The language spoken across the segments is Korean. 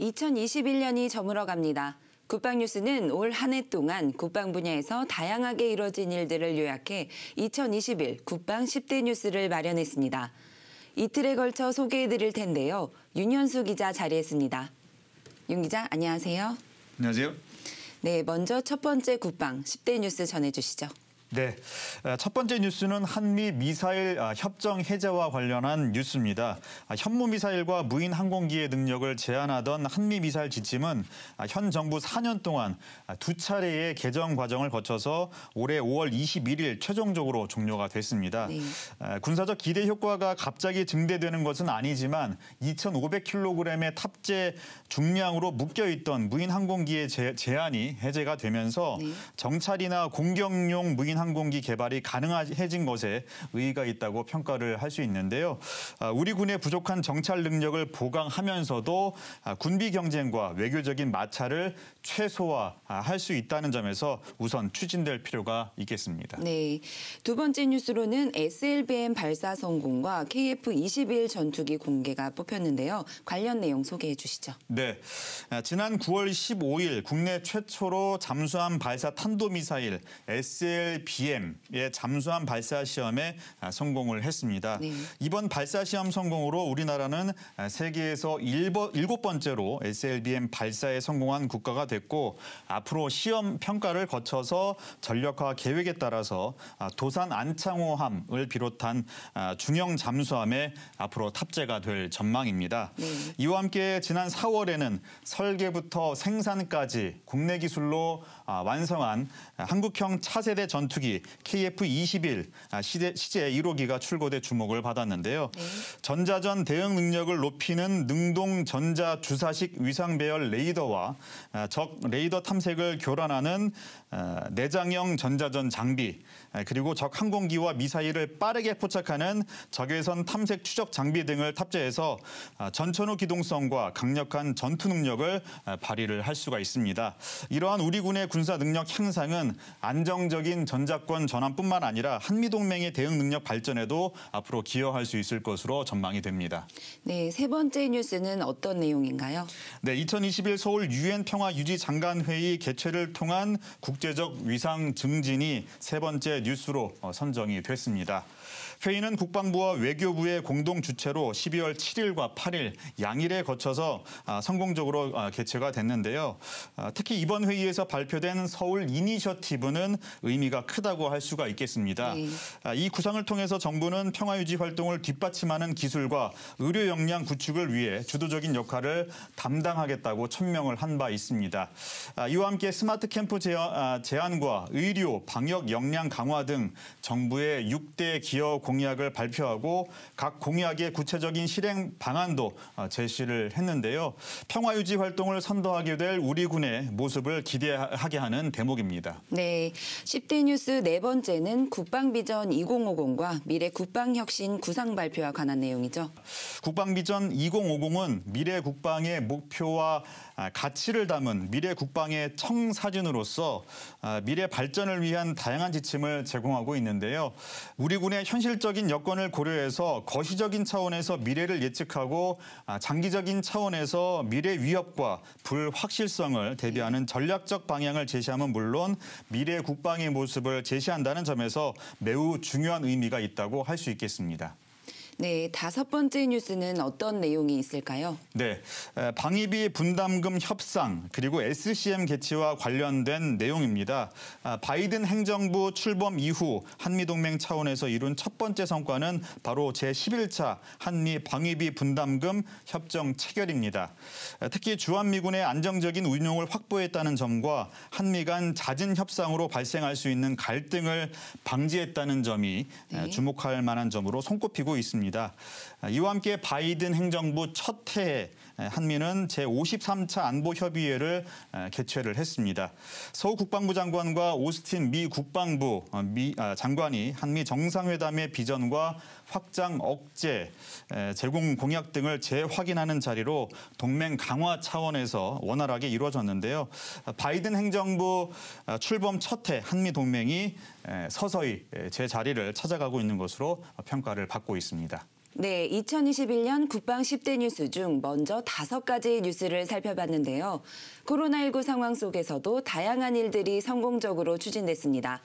2021년이 저물어갑니다. 국방뉴스는 올 한 해 동안 국방 분야에서 다양하게 이뤄진 일들을 요약해 2021 국방 10대 뉴스를 마련했습니다. 이틀에 걸쳐 소개해드릴 텐데요. 윤현수 기자 자리했습니다. 윤 기자, 안녕하세요. 안녕하세요. 네, 먼저 첫 번째 국방 10대 뉴스 전해주시죠. 네, 첫 번째 뉴스는 한미 미사일 아, 협정 해제와 관련한 뉴스입니다. 아, 현무 미사일과 무인 항공기의 능력을 제한하던 한미 미사일 지침은 아, 현 정부 4년 동안 두 차례의 개정 과정을 거쳐서 올해 5월 21일 최종적으로 종료가 됐습니다. 네. 군사적 기대 효과가 갑자기 증대되는 것은 아니지만 2,500kg의 탑재 중량으로 묶여있던 무인 항공기의 제한이 해제가 되면서 네. 정찰이나 공격용 무인 항공기 항공기 개발이 가능해진 것에 의의가 있다고 평가를 할 수 있는데요. 아, 우리 군의 부족한 정찰 능력을 보강하면서도 아, 군비 경쟁과 외교적인 마찰을 최소화할 수 있다는 점에서 우선 추진될 필요가 있겠습니다. 네, 두 번째 뉴스로는 SLBM 발사 성공과 KF-21 전투기 공개가 뽑혔는데요. 관련 내용 소개해 주시죠. 네, 아, 지난 9월 15일 국내 최초로 잠수함 발사 탄도미사일 SLB BM의 예, 잠수함 발사 시험에 아, 성공을 했습니다. 네. 이번 발사 시험 성공으로 우리나라는 아, 세계에서 일곱 번째로 SLBM 발사에 성공한 국가가 됐고 앞으로 시험 평가를 거쳐서 전력화 계획에 따라서 아, 도산 안창호함을 비롯한 중형 잠수함에 앞으로 탑재가 될 전망입니다. 네. 이와 함께 지난 4월에는 설계부터 생산까지 국내 기술로 완성한 한국형 차세대 전투기 전투기 KF-21 아, 시제, 시제 1호기가 출고돼 주목을 받았는데요. 네. 전자전 대응 능력을 높이는 능동 전자 주사식 위상 배열 레이더와 아, 적 레이더 탐색을 교란하는 아, 내장형 전자전 장비 그리고 적 항공기와 미사일을 빠르게 포착하는 적외선 탐색 추적 장비 등을 탑재해서 전천후 기동성과 강력한 전투 능력을 발휘를 할 수가 있습니다. 이러한 우리 군의 군사 능력 향상은 안정적인 전 남자권 전환뿐만 아니라 한미동맹의 대응 능력 발전에도 앞으로 기여할 수 있을 것으로 전망이 됩니다. 네, 세 번째 뉴스는 어떤 내용인가요? 네, 2021 서울 유엔 평화 유지 장관 회의 개최를 통한 국제적 위상 증진이 세 번째 뉴스로 어, 선정이 됐습니다. 회의는 국방부와 외교부의 공동 주최로 12월 7일과 8일 양일에 거쳐서 아, 성공적으로 아, 개최가 됐는데요. 아, 특히 이번 회의에서 발표된 서울 이니셔티브는 의미가 크다고 할 수가 있겠습니다. 네. 아, 이 구상을 통해서 정부는 평화유지 활동을 뒷받침하는 기술과 의료 역량 구축을 위해 주도적인 역할을 담당하겠다고 천명을 한 바 있습니다. 아, 이와 함께 스마트 캠프 아, 제안과 의료, 방역 역량 강화 등 정부의 6대 기여 공약을 발표하고 각 공약의 구체적인 실행 방안도 어, 제시를 했는데요. 평화유지 활동을 선도하게 될 우리 군의 모습을 기대하게 하는 대목입니다. 네, 10대 뉴스 뉴스 네 번째는 국방비전 2050과 미래 국방혁신 구상 발표와 관한 내용이죠. 국방비전 2050은 미래 국방의 목표와 아, 가치를 담은 미래 국방의 청사진으로서 아, 미래 발전을 위한 다양한 지침을 제공하고 있는데요. 우리 군의 현실적인 여건을 고려해서 거시적인 차원에서 미래를 예측하고 아, 장기적인 차원에서 미래 위협과 불확실성을 대비하는 전략적 방향을 제시하면 물론 미래 국방의 모습을 방법을 제시한다는 점에서 매우 중요한 의미가 있다고 할 수 있겠습니다. 네, 다섯 번째 뉴스는 어떤 내용이 있을까요? 네, 방위비 분담금 협상 그리고 SCM 개최와 관련된 내용입니다. 아, 바이든 행정부 출범 이후 한미동맹 차원에서 이룬 첫 번째 성과는 바로 제11차 한미 방위비 분담금 협정 체결입니다. 특히 주한미군의 안정적인 운용을 확보했다는 점과 한미 간 잦은 협상으로 발생할 수 있는 갈등을 방지했다는 점이 네. 주목할 만한 점으로 손꼽히고 있습니다. 있습니다. 이와 함께 바이든 행정부 첫 해에 한미는 제53차 안보협의회를 개최를 했습니다. 서우 국방부 장관과 오스틴 미 국방부 어, 아, 장관이 한미 정상회담의 비전과 확장 억제, 제공 공약 등을 재확인하는 자리로 동맹 강화 차원에서 원활하게 이루어졌는데요. 바이든 행정부 어, 출범 첫 해 한미 동맹이 서서히 제 자리를 찾아가고 있는 것으로 평가를 받고 있습니다. 네, 2021년 국방 10대 뉴스 중 먼저 다섯 가지 뉴스를 살펴봤는데요. 코로나19 상황 속에서도 다양한 일들이 성공적으로 추진됐습니다.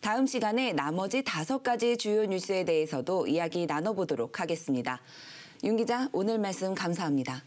다음 시간에 나머지 다섯 가지 주요 뉴스에 대해서도 이야기 나눠보도록 하겠습니다. 윤 기자, 오늘 말씀 감사합니다.